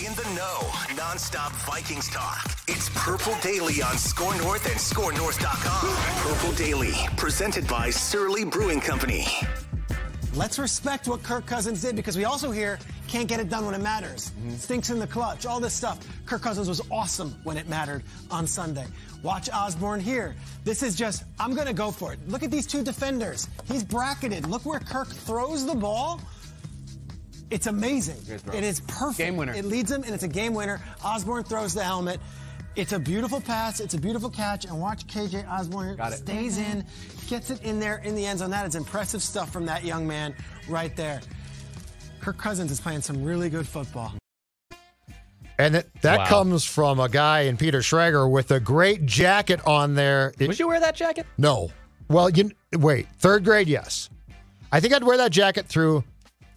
in the know, nonstop Vikings talk. It's Purple Daily on Score North and ScoreNorth.com. Purple Daily, presented by Surly Brewing Company. Let's respect what Kirk Cousins did because we also hear can't get it done when it matters. Mm-hmm. Stinks in the clutch, all this stuff. Kirk Cousins was awesome when it mattered on Sunday. Watch Osborne here. This is just, I'm going to go for it. Look at these two defenders. He's bracketed. Look where Kirk throws the ball. It's amazing. It is perfect. Game winner. It leads him, and it's a game winner. Osborne throws the helmet. It's a beautiful pass. It's a beautiful catch. And watch KJ Osborne stays in, gets it in there in the end zone. That is impressive stuff from that young man right there. Kirk Cousins is playing some really good football. And it, that wow. comes from a guy in Peter Schrager with a great jacket on there. It, Would you wear that jacket? No. Well, you wait. Third grade, yes. I think I'd wear that jacket through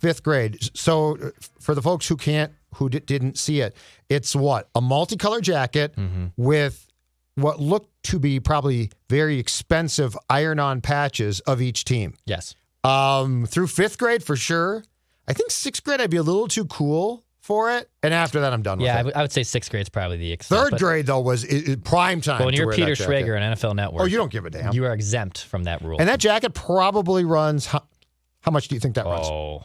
fifth grade. So for the folks who can't, who d- didn't see it, it's what a multicolored jacket mm-hmm. with what looked to be probably very expensive iron-on patches of each team. Yes. Um, through fifth grade for sure. I think sixth grade I'd be a little too cool for it, and after that I'm done. Yeah, I, w- I would say sixth grade's probably the extent, third grade though was it, it prime time. But when you're Peter Schrager on NFL Network, oh, you don't give a damn. You are exempt from that rule, and that jacket probably runs. How, how much do you think that oh. runs?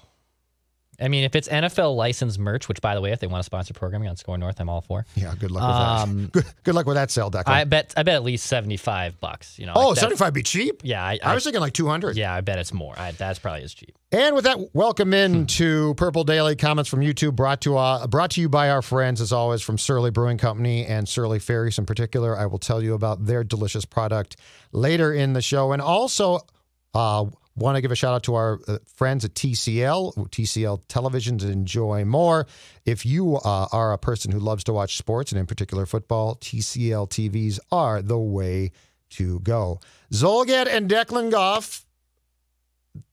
I mean, if it's NFL licensed merch, which by the way, if they want to sponsor programming on Score North, I'm all for. Yeah, good luck with um, that. Good, good, luck with that sale, Declan. I bet I bet at least seventy five bucks. You know, oh, like 75 be cheap. Yeah, I, I, I was thinking like two hundred. Yeah, I bet it's more. I, that's probably as cheap. And with that, welcome in hmm. to Purple Daily comments from YouTube, brought to uh, brought to you by our friends as always from Surly Brewing Company and Surly Ferries in particular. I will tell you about their delicious product later in the show, and also. Uh, Want to give a shout out to our uh, friends at TCL, TCL Television to enjoy more. If you uh, are a person who loves to watch sports and in particular football, TCL TVs are the way to go. Zolgad and Declan Goff.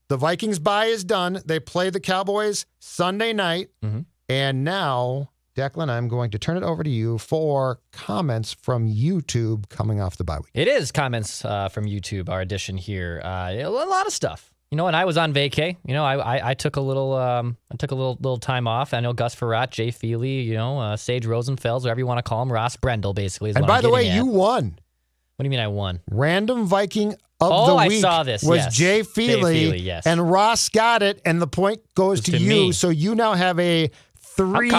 The Vikings buy is done. They play the Cowboys Sunday night, mm-hmm. and now Declan, I'm going to turn it over to you for comments from YouTube coming off the bye week. It is comments uh, from YouTube, our edition here. Uh, a lot of stuff. You know, and I was on vacay. You know, I, I, I took a little um, I took a little little time off. I know Gus Ferrat, Jay Feely, you know, uh, Sage Rosenfels, whatever you want to call him, Ross Brendel, basically. and by I'm the way, at. you won. What do you mean I won? Random Viking of oh, the week I saw this. was yes. Jay Feely, Jay Feely yes. and Ross got it, and the point goes to, to, you. Me. So you now have a three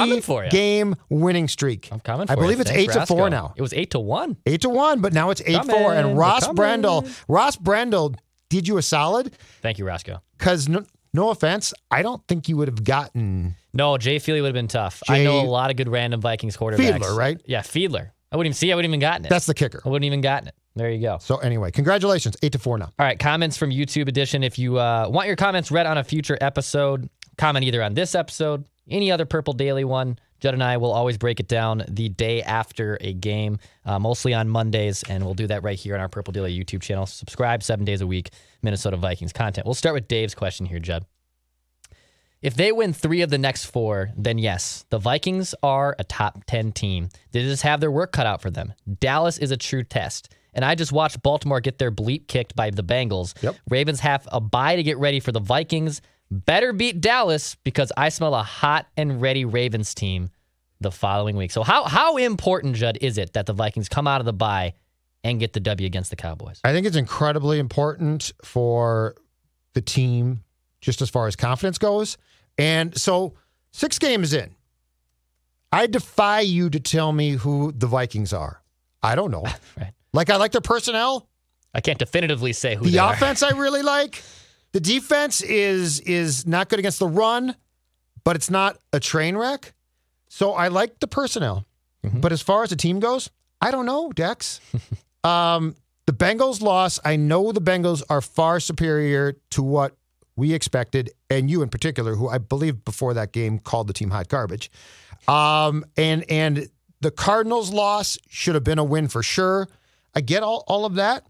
game winning streak. I'm coming. I believe you. it's Thanks eight to four now. It was eight to one. Eight to one, but now it's eight coming. four. And Ross Brendel, Ross Brendel, did you a solid? Thank you, Roscoe. Because no, no offense, I don't think you would have gotten. No, Jay Feely would have been tough. Jay I know a lot of good random Vikings quarterbacks. Fiedler, right? Yeah, Fiedler. I wouldn't even see. I wouldn't even gotten it. That's the kicker. I wouldn't even gotten it. There you go. So anyway, congratulations, eight to four now. All right, comments from YouTube edition. If you uh, want your comments read on a future episode, comment either on this episode, any other Purple Daily one, Judd and I will always break it down the day after a game, uh, mostly on Mondays, and we'll do that right here on our Purple Daily YouTube channel. Subscribe seven days a week, Minnesota Vikings content. We'll start with Dave's question here, Judd. If they win three of the next four, then yes, the Vikings are a top 10 team. They just have their work cut out for them. Dallas is a true test. And I just watched Baltimore get their bleep kicked by the Bengals. Yep. Ravens have a bye to get ready for the Vikings better beat Dallas because I smell a hot and ready Ravens team the following week. So how how important Judd is it that the Vikings come out of the bye and get the W against the Cowboys? I think it's incredibly important for the team just as far as confidence goes. And so 6 games in. I defy you to tell me who the Vikings are. I don't know. right. Like I like their personnel. I can't definitively say who the offense I really like. The defense is is not good against the run, but it's not a train wreck. So I like the personnel. Mm-hmm. But as far as the team goes, I don't know, Dex. um, the Bengals loss, I know the Bengals are far superior to what we expected, and you in particular, who I believe before that game called the team hot garbage. Um, and and the Cardinals loss should have been a win for sure. I get all, all of that.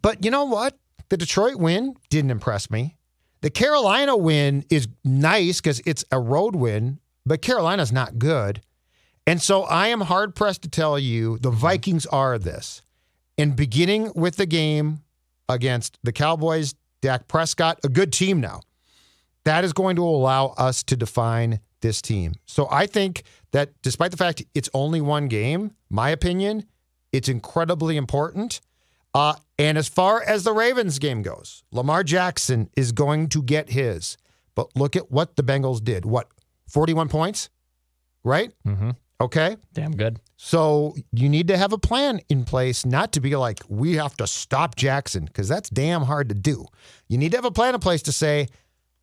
But you know what? The Detroit win didn't impress me. The Carolina win is nice because it's a road win, but Carolina's not good. And so I am hard pressed to tell you the mm-hmm. Vikings are this. And beginning with the game against the Cowboys, Dak Prescott, a good team now, that is going to allow us to define this team. So I think that despite the fact it's only one game, my opinion, it's incredibly important. Uh, and as far as the Ravens game goes, Lamar Jackson is going to get his. But look at what the Bengals did. What, 41 points? Right? Mm-hmm. Okay. Damn good. So you need to have a plan in place, not to be like, we have to stop Jackson, because that's damn hard to do. You need to have a plan in place to say,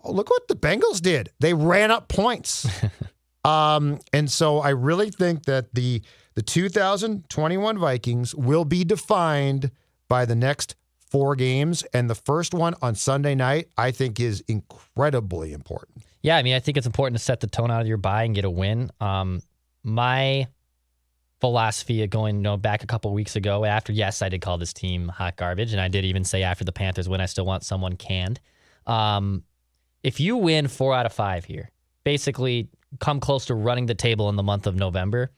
oh, look what the Bengals did. They ran up points. um, and so I really think that the the 2021 Vikings will be defined – by the next four games. And the first one on Sunday night, I think, is incredibly important. Yeah, I mean, I think it's important to set the tone out of your buy and get a win. Um, my philosophy of going you know, back a couple weeks ago after, yes, I did call this team hot garbage. And I did even say after the Panthers win, I still want someone canned. Um, if you win four out of five here, basically come close to running the table in the month of November,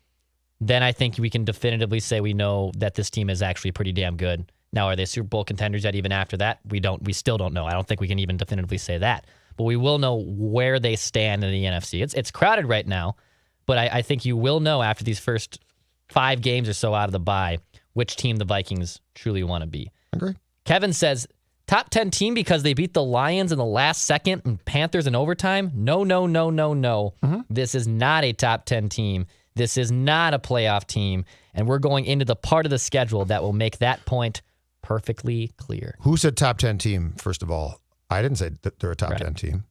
then I think we can definitively say we know that this team is actually pretty damn good now, are they Super Bowl contenders yet? Even after that, we don't. We still don't know. I don't think we can even definitively say that. But we will know where they stand in the NFC. It's it's crowded right now, but I, I think you will know after these first five games or so out of the bye which team the Vikings truly want to be. Agree. Kevin says top ten team because they beat the Lions in the last second and Panthers in overtime. No, no, no, no, no. Mm-hmm. This is not a top ten team. This is not a playoff team, and we're going into the part of the schedule that will make that point perfectly clear. Who said top 10 team, first of all? I didn't say that they're a top right. 10 team.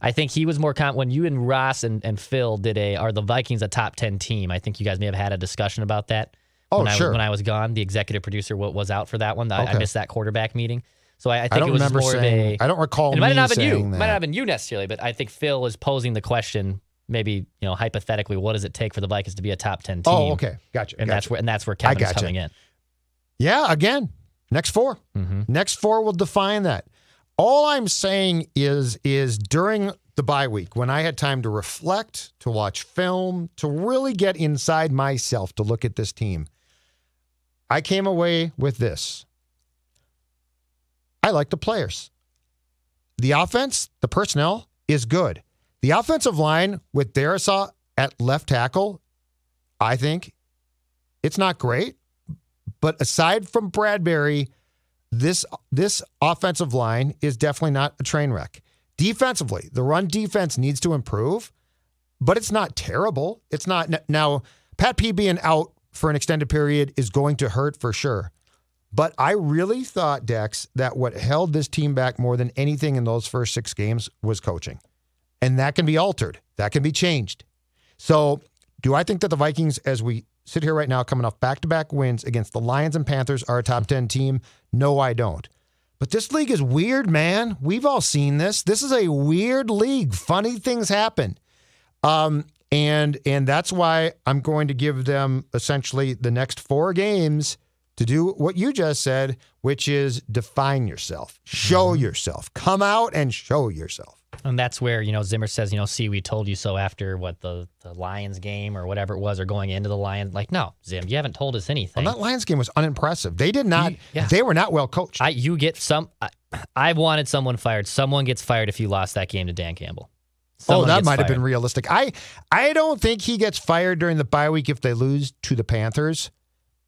I think he was more when you and Ross and, and Phil did a are the Vikings a top 10 team? I think you guys may have had a discussion about that. Oh, when sure. I, when I was gone, the executive producer was out for that one. I, okay. I missed that quarterback meeting. So I, I think I it was more saying, of a. I don't recall. It might not have been you. That. might not have been you necessarily, but I think Phil is posing the question. Maybe you know hypothetically, what does it take for the Vikings to be a top ten oh, team? Oh, okay, gotcha. And gotcha. that's where and that's where Kevin's gotcha. coming in. Yeah, again, Next 4 mm-hmm. Next four will define that. All I'm saying is is during the bye week when I had time to reflect, to watch film, to really get inside myself to look at this team, I came away with this. I like the players. The offense, the personnel is good. The offensive line with Darisaw at left tackle, I think it's not great. But aside from Bradbury, this this offensive line is definitely not a train wreck. Defensively, the run defense needs to improve, but it's not terrible. It's not now Pat P being out for an extended period is going to hurt for sure. But I really thought, Dex, that what held this team back more than anything in those first six games was coaching. And that can be altered, that can be changed. So, do I think that the Vikings, as we sit here right now coming off back to back wins against the Lions and Panthers, our top 10 team. No, I don't. But this league is weird, man. We've all seen this. This is a weird league. Funny things happen. Um, and and that's why I'm going to give them essentially the next four games to do what you just said, which is define yourself, show mm-hmm. yourself, come out and show yourself. And that's where, you know, Zimmer says, you know, see, we told you so after what the, the Lions game or whatever it was, or going into the Lions. Like, no, Zim, you haven't told us anything. Well, that Lions game was unimpressive. They did not, yeah. they were not well coached. I, you get some, I, I wanted someone fired. Someone gets fired if you lost that game to Dan Campbell. Oh, someone oh, that might fired. have been realistic. I I don't think he gets fired during the bye week if they lose to the Panthers.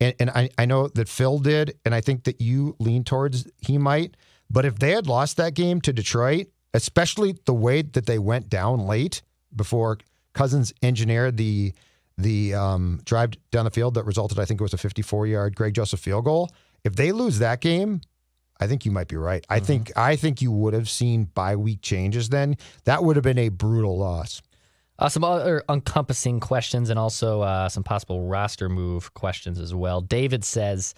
And, and I, I know that Phil did, and I think that you lean towards he might. But if they had lost that game to Detroit, especially the way that they went down late before Cousins engineered the the um, drive down the field that resulted, I think it was a 54 yard Greg Joseph field goal. If they lose that game, I think you might be right. I mm-hmm. think I think you would have seen bye week changes then. That would have been a brutal loss. Uh, some other encompassing questions and also uh, some possible roster move questions as well. David says,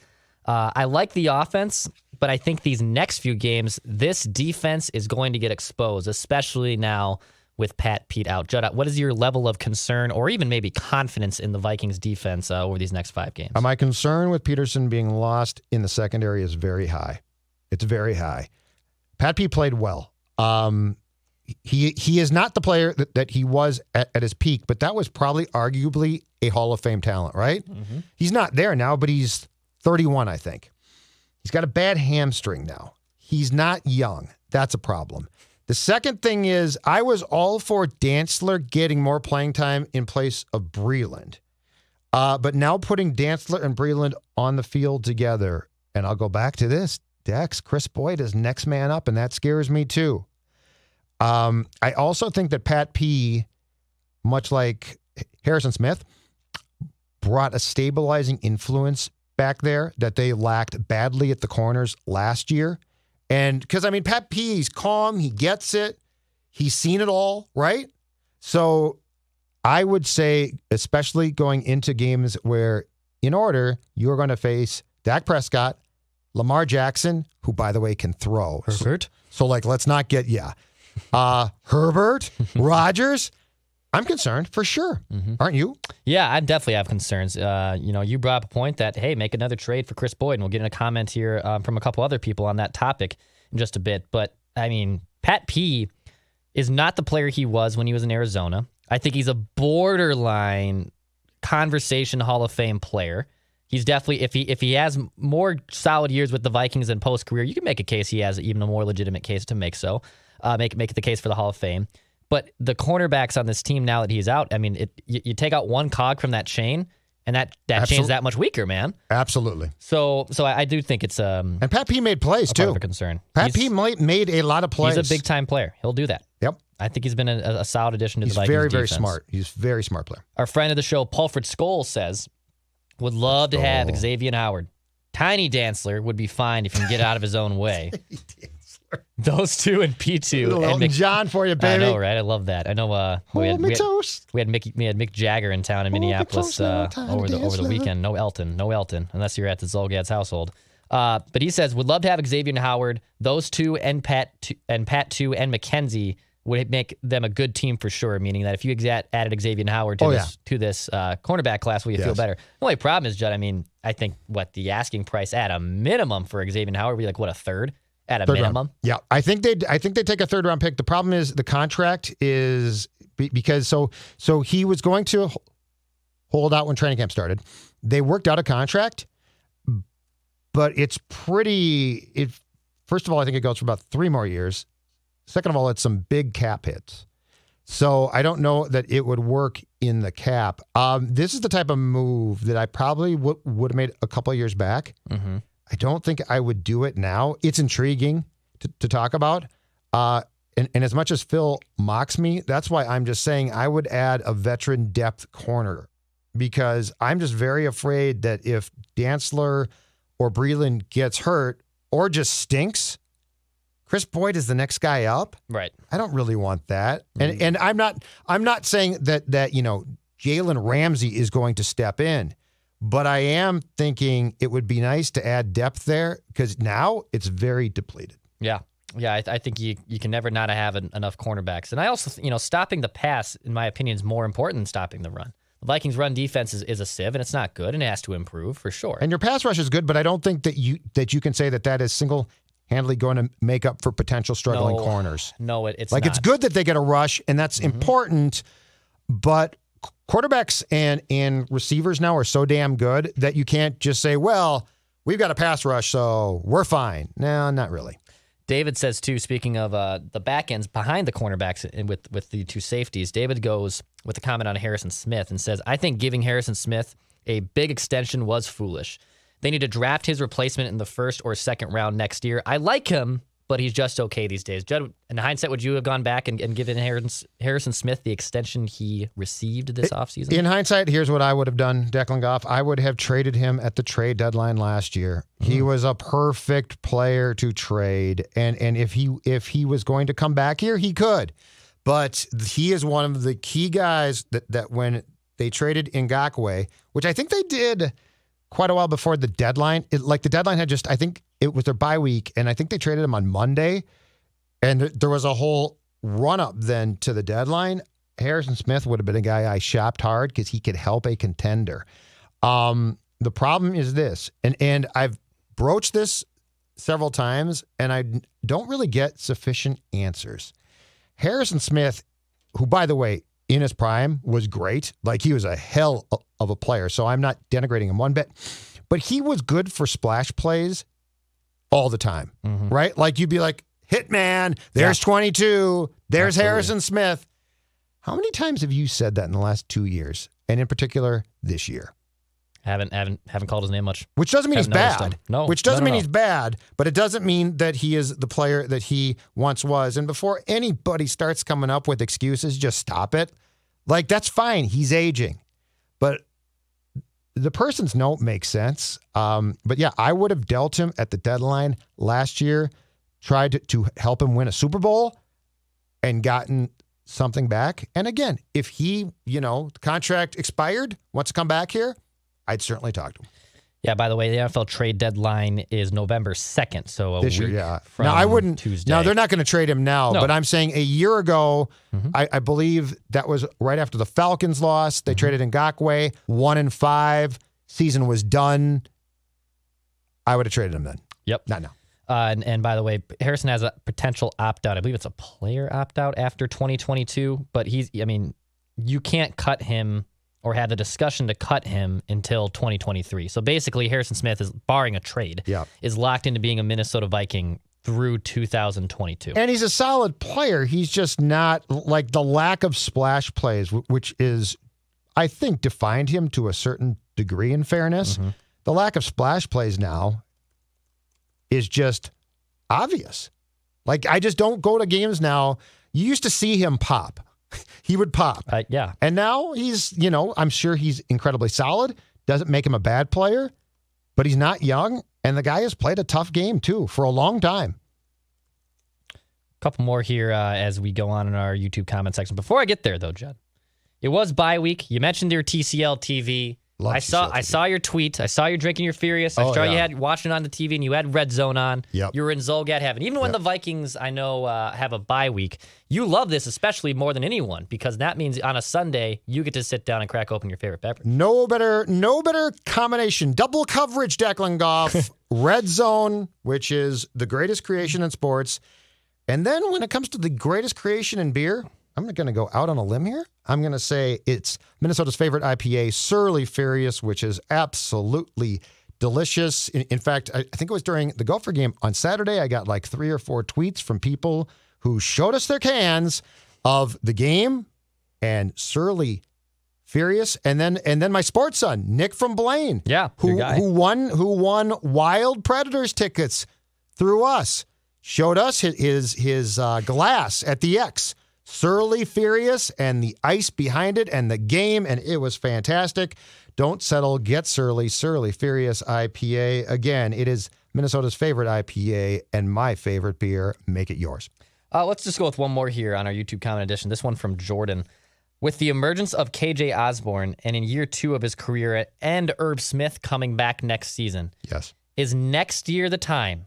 uh, I like the offense, but I think these next few games, this defense is going to get exposed, especially now with Pat Pete out. Judd, what is your level of concern or even maybe confidence in the Vikings defense uh, over these next five games? Uh, my concern with Peterson being lost in the secondary is very high. It's very high. Pat Pete played well. Um, he he is not the player that, that he was at, at, his peak, but that was probably arguably a Hall of Fame talent, right? Mm-hmm. He's not there now, but he's 31, I think. He's got a bad hamstring now. He's not young. That's a problem. The second thing is, I was all for Dantzler getting more playing time in place of Breland. Uh, but now putting Dantzler and Breland on the field together, and I'll go back to this Dex, Chris Boyd is next man up, and that scares me too. Um, I also think that Pat P, much like Harrison Smith, brought a stabilizing influence back there that they lacked badly at the corners last year. And because, I mean, Pat P, he's calm, he gets it, he's seen it all, right? So I would say, especially going into games where, in order, you're going to face Dak Prescott, Lamar Jackson, who, by the way, can throw. Herbert. So, so like, let's not get, yeah. Uh, Herbert, Rogers. I'm concerned for sure. Mm-hmm. Aren't you? Yeah, I definitely have concerns. Uh, you know, you brought up a point that, hey, make another trade for Chris Boyd. And we'll get in a comment here um, from a couple other people on that topic in just a bit. But I mean, Pat P is not the player he was when he was in Arizona. I think he's a borderline conversation Hall of Fame player. He's definitely if he if he has more solid years with the Vikings and post career, you can make a case he has even a more legitimate case to make so, uh, make make the case for the Hall of Fame. But the cornerbacks on this team now that he's out, I mean, it, you, you take out one cog from that chain, and that that Absol- chain's that much weaker, man. Absolutely. So so I, I do think it's um and Pat P made plays too. Of a concern. Pat he's, P might made a lot of plays. He's a big time player. He'll do that. Yep. I think he's been a, a solid addition to he's the Vikings. Very very defense. smart. He's very smart player. Our friend of the show, Pulford Skoll, says would love to have Xavier Howard. Tiny Dantzler would be fine if he can get out of his own way. Those two and P two and John for you, baby. I know, right? I love that. I know. Uh, we, had, we, had, toast. we had Mickey, we had Mick Jagger in town in Minneapolis toast, uh, over the over the weekend. No Elton, no Elton, unless you're at the Zolgad's household. Uh, but he says would love to have Xavier and Howard. Those two and Pat two, and Pat two and McKenzie would make them a good team for sure. Meaning that if you exa- added Xavier and Howard to Oh, this to this uh, cornerback class, will you feel better? The only problem is, Judd. I mean, I think what the asking price at a minimum for Xavier and Howard would be like what a third at a third minimum. Round. Yeah, I think they I think they take a third round pick. The problem is the contract is because so so he was going to hold out when training camp started. They worked out a contract, but it's pretty. It first of all, I think it goes for about three more years. Second of all, it's some big cap hits. So I don't know that it would work in the cap. Um, this is the type of move that I probably would would have made a couple years back. Mm-hmm. I don't think I would do it now. It's intriguing to, to talk about. Uh, and, and as much as Phil mocks me, that's why I'm just saying I would add a veteran depth corner because I'm just very afraid that if Dantzler or Breland gets hurt or just stinks, Chris Boyd is the next guy up. Right. I don't really want that. And mm and I'm not I'm not saying that that, you know, Jalen Ramsey is going to step in. But I am thinking it would be nice to add depth there because now it's very depleted. Yeah. Yeah, I, th- I, think you, you can never not have an, enough cornerbacks. And I also, th- you know, stopping the pass, in my opinion, is more important than stopping the run. The Vikings' run defense is, is a sieve, and it's not good, and it has to improve for sure. And your pass rush is good, but I don't think that you that you can say that that is single handedly going to make up for potential struggling no, corners. No, it, it's like not. it's good that they get a rush, and that's mm-hmm. important. But quarterbacks and and receivers now are so damn good that you can't just say, well, we've got a pass rush, so we're fine. No, not really. David says too. Speaking of uh, the back ends behind the cornerbacks with with the two safeties, David goes with a comment on Harrison Smith and says, "I think giving Harrison Smith a big extension was foolish. They need to draft his replacement in the first or second round next year. I like him, but he's just okay these days. Judd, in hindsight, would you have gone back and, and given Harrison Smith the extension he received this offseason? In hindsight, here's what I would have done, Declan Goff. I would have traded him at the trade deadline last year. Mm. He mm-hmm. was a perfect player to trade. And and if he if he was going to come back here, he could. But he is one of the key guys that, that when they traded Ngakwe, which I think they did quite a while before the deadline. It, like the deadline had just, I think it was their bye week, and I think they traded him on Monday. And there was a whole run up then to the deadline. Harrison Smith would have been a guy I shopped hard because he could help a contender. Um, the problem is this, and and I've broached this several times, and I don't really get sufficient answers. Harrison Smith, who by the way, in his prime was great, like he was a hell of a player. So I'm not denigrating him one bit, but he was good for splash plays all the time, mm-hmm. right? Like you'd be like, Hitman, there's yeah. 22, there's Absolutely. Harrison Smith. How many times have you said that in the last two years, and in particular this year? Haven't haven't haven't called his name much. Which doesn't mean haven't he's bad. Him. No. Which doesn't no, no, mean no. he's bad, but it doesn't mean that he is the player that he once was. And before anybody starts coming up with excuses, just stop it. Like that's fine. He's aging, but the person's note makes sense. Um, but yeah, I would have dealt him at the deadline last year, tried to, to help him win a Super Bowl and gotten something back. And again, if he, you know, contract expired, wants to come back here, I'd certainly talk to him. Yeah, by the way, the NFL trade deadline is November 2nd, so a this week year, yeah. from now, I wouldn't, Tuesday. No, they're not going to trade him now, no. but I'm saying a year ago, mm-hmm. I, I, believe that was right after the Falcons lost. They mm-hmm. traded Ngakwe, one and five, season was done. I would have traded him then. Yep. Not now. Uh, and, and, by the way, Harrison has a potential opt out. I believe it's a player opt out after 2022, but he's, I mean, you can't cut him or had the discussion to cut him until 2023. So basically, Harrison Smith is barring a trade, is locked into being a Minnesota Viking through 2022. And he's a solid player. He's just not like the lack of splash plays, which is, I think, defined him to a certain degree in fairness. Mm-hmm. The lack of splash plays now is just obvious. Like, I just don't go to games now. You used to see him pop. he would pop. Uh, yeah. And now he's, you know, I'm sure he's incredibly solid. Doesn't make him a bad player, but he's not young. And the guy has played a tough game, too, for a long time. A couple more here uh, as we go on in our YouTube comment section. Before I get there, though, Judd, it was bye week. You mentioned your TCL TV. I saw I saw your tweet. I saw you drinking your Furious. I oh, saw yeah. you had watching on the TV and you had Red Zone on. Yep. You were in Zolgat Heaven. Even when yep. the Vikings, I know, uh, have a bye week, you love this especially more than anyone because that means on a Sunday you get to sit down and crack open your favorite beverage. No better, no better combination. Double coverage, Declan Goff, Red Zone, which is the greatest creation in sports. And then when it comes to the greatest creation in beer, I'm going to go out on a limb here. I'm going to say it's Minnesota's favorite IPA, Surly Furious, which is absolutely delicious. In, in fact, I, I, think it was during the Gopher game on Saturday, I got like three or four tweets from people who showed us their cans of the game and Surly Furious, and then and then my sports son Nick from Blaine, yeah, who who won who won Wild Predators tickets through us, showed us his his, his uh, glass at the X Surly Furious and the ice behind it and the game, and it was fantastic. Don't settle, get surly, Surly Furious IPA. Again, it is Minnesota's favorite IPA and my favorite beer. Make it yours. Uh, let's just go with one more here on our YouTube comment edition. This one from Jordan. With the emergence of KJ Osborne and in year two of his career and Herb Smith coming back next season. Yes. Is next year the time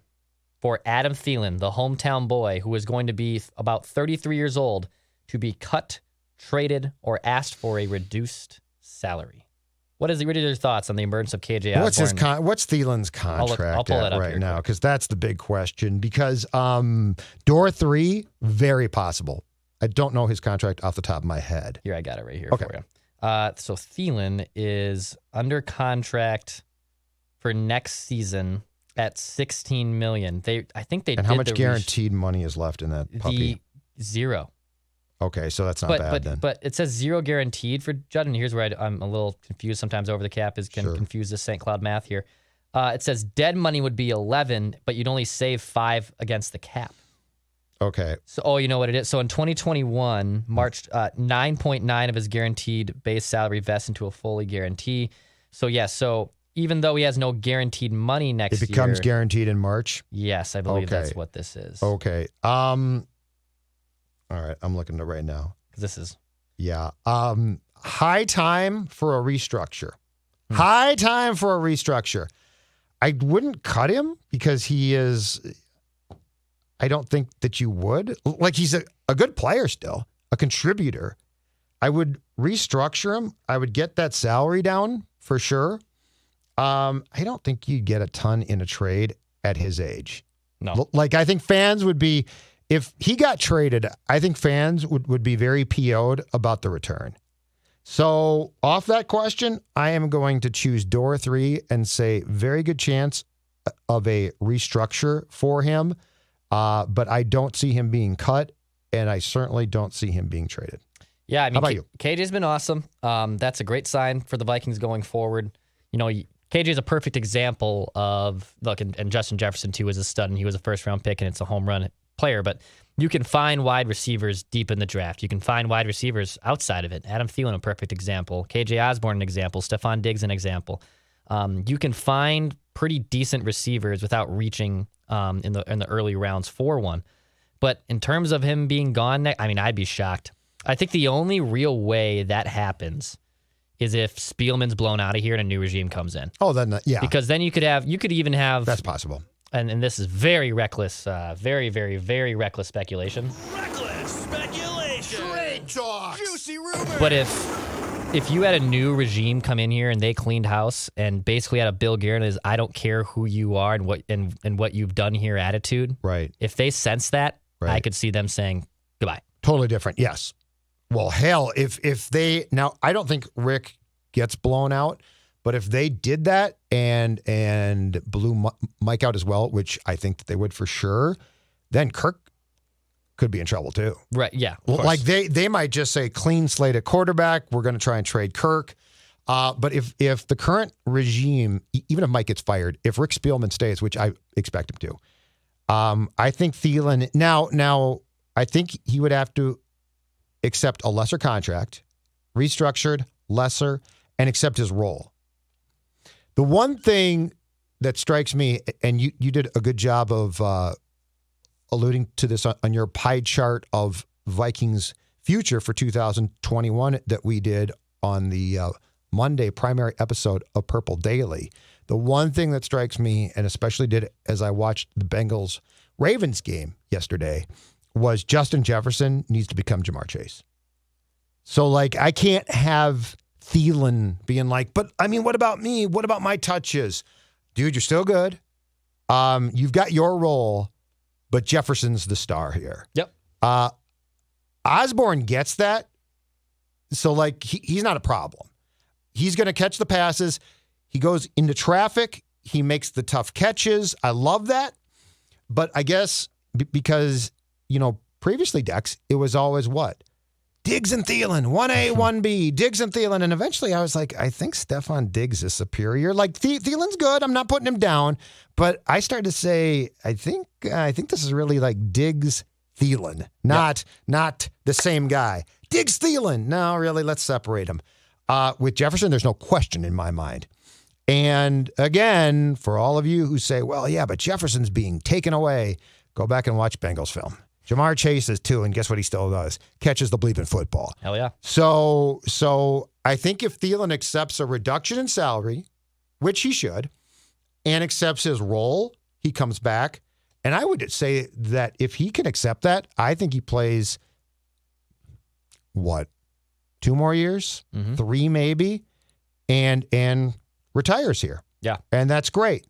for Adam Thielen, the hometown boy who is going to be about 33 years old, to be cut, traded, or asked for a reduced salary. What is the, what are your thoughts on the emergence of KJ Osborne? What's his con- what's Thielen's contract I'll look, I'll at right now? Because that's the big question. Because um, door three, very possible. I don't know his contract off the top of my head. Here, I got it right here okay. for you. Uh, so Thielen is under contract for next season at 16 million. They I think they And how much guaranteed money is left in that puppy? The zero. Okay, so that's not but, bad but, then. But it says zero guaranteed for Judd, and here's where I, am a little confused. Sometimes over the cap is can sure. confuse the St. Cloud math here. Uh, it says dead money would be 11, but you'd only save five against the cap. Okay. So, oh, you know what it is. So in 2021, March 9.9 uh, of his guaranteed base salary vests into a fully guarantee. So yeah, so even though he has no guaranteed money next year. It becomes year, guaranteed in March? Yes, I believe okay. that's what this is. Okay. Um All right, I'm looking at right now. this is Yeah. Um high time for a restructure. Hmm. High time for a restructure. I wouldn't cut him because he is I don't think that you would. Like he's a, a good player still, a contributor. I would restructure him. I would get that salary down for sure. Um, I don't think you'd get a ton in a trade at his age. No. Like I think fans would be if he got traded, I think fans would, would be very PO'd about the return. So off that question, I am going to choose door three and say very good chance uh, of a restructure for him. Uh, but I don't see him being cut, and I certainly don't see him being traded. Yeah, I mean, KJ's been awesome. Um, that's a great sign for the Vikings going forward. You know, KJ is a perfect example of look, and, and Justin Jefferson too was a stud, and he was a first round pick, and it's a home run player. But you can find wide receivers deep in the draft. You can find wide receivers outside of it. Adam Thielen, a perfect example. KJ Osborne, an example. Stephon Diggs, an example. Um, you can find pretty decent receivers without reaching um, in the in the early rounds for one. But in terms of him being gone, I mean, I'd be shocked. I think the only real way that happens is if Spielman's blown out of here and a new regime comes in. Oh, then uh, yeah. Because then you could have you could even have that's possible. And and this is very reckless, uh, very very very reckless speculation. Reckless speculation. Trade talk. Juicy rumors. But if. If you had a new regime come in here and they cleaned house and basically had a Bill Guerin is I don't care who you are and what and, and what you've done here attitude. Right. If they sense that, right. I could see them saying goodbye. Totally different. Yes. Well, hell, if if they now, I don't think Rick gets blown out, but if they did that and and blew Mike out as well, which I think that they would for sure, then Kirk could be in trouble too. Right? Yeah. Well, like they they might just say clean slate at quarterback. We're going to try and trade Kirk. Uh, but if if the current regime, even if Mike gets fired, if Rick Spielman stays, which I expect him to, um, I think Thielen now now I think he would have to accept a lesser contract, restructured, lesser, and accept his role. The one thing that strikes me, and you, you did a good job of uh, alluding to this on, on your pie chart of Vikings' future for 2021 that we did on the uh, Monday primary episode of Purple Daily. The one thing that strikes me, and especially did as I watched the Bengals Ravens game yesterday, was Justin Jefferson needs to become Jamar Chase. So like I can't have Thielen being like, but I mean, what about me? What about my touches? Dude, you're still good. Um, you've got your role, but Jefferson's the star here. Yep. Uh, Osborne gets that. So like he, he's not a problem. He's gonna catch the passes. He goes into traffic. He makes the tough catches. I love that. But I guess b- because you know, previously Dex, it was always what? Diggs and Thielen, 1A, 1B, mm-hmm. Diggs and Thielen. And eventually I was like, I think Stefan Diggs is superior. Like Th- Thielen's good. I'm not putting him down. But I started to say, I think uh, I think this is really like Diggs Thielen, not not the same guy. Diggs Thielen. No, really, let's separate him. Uh, with Jefferson, there's no question in my mind. And again, for all of you who say, well, yeah, but Jefferson's being taken away, go back and watch Bengals film. Jamar Chase is too, and guess what? He still does catches the bleeping football. Hell yeah! So, so I think if Thielen accepts a reduction in salary, which he should, and accepts his role, he comes back. And I would say that if he can accept that, I think he plays what two more years, mm-hmm. three maybe, and and retires here. Yeah, and that's great.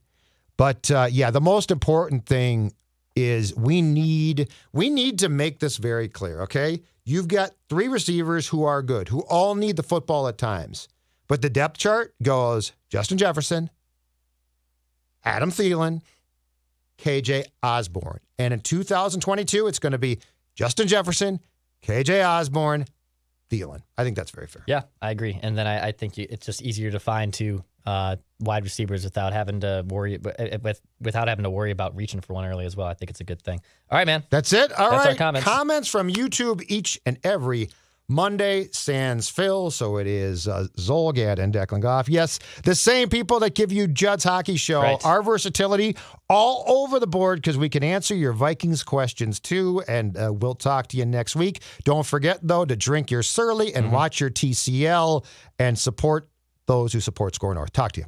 But uh, yeah, the most important thing is we need we need to make this very clear, okay? You've got three receivers who are good, who all need the football at times. But the depth chart goes Justin Jefferson, Adam Thielen, KJ Osborne. And in 2022, it's going to be Justin Jefferson, KJ Osborne, Thielen. I think that's very fair. Yeah, I agree. And then I, I think you, it's just easier to find two uh, wide receivers without having to worry eh, eh, with without having to worry about reaching for one early as well. I think it's a good thing. All right, man. That's it. All that's right. comments. comments from YouTube each and every Monday, sans Phil. So it is uh, Zolgad and Declan Goff. Yes, the same people that give you Judd's Hockey Show. Right. Our versatility all over the board because we can answer your Vikings questions too. And uh, we'll talk to you next week. Don't forget, though, to drink your Surly and mm-hmm. watch your TCL and support those who support Score North. Talk to you.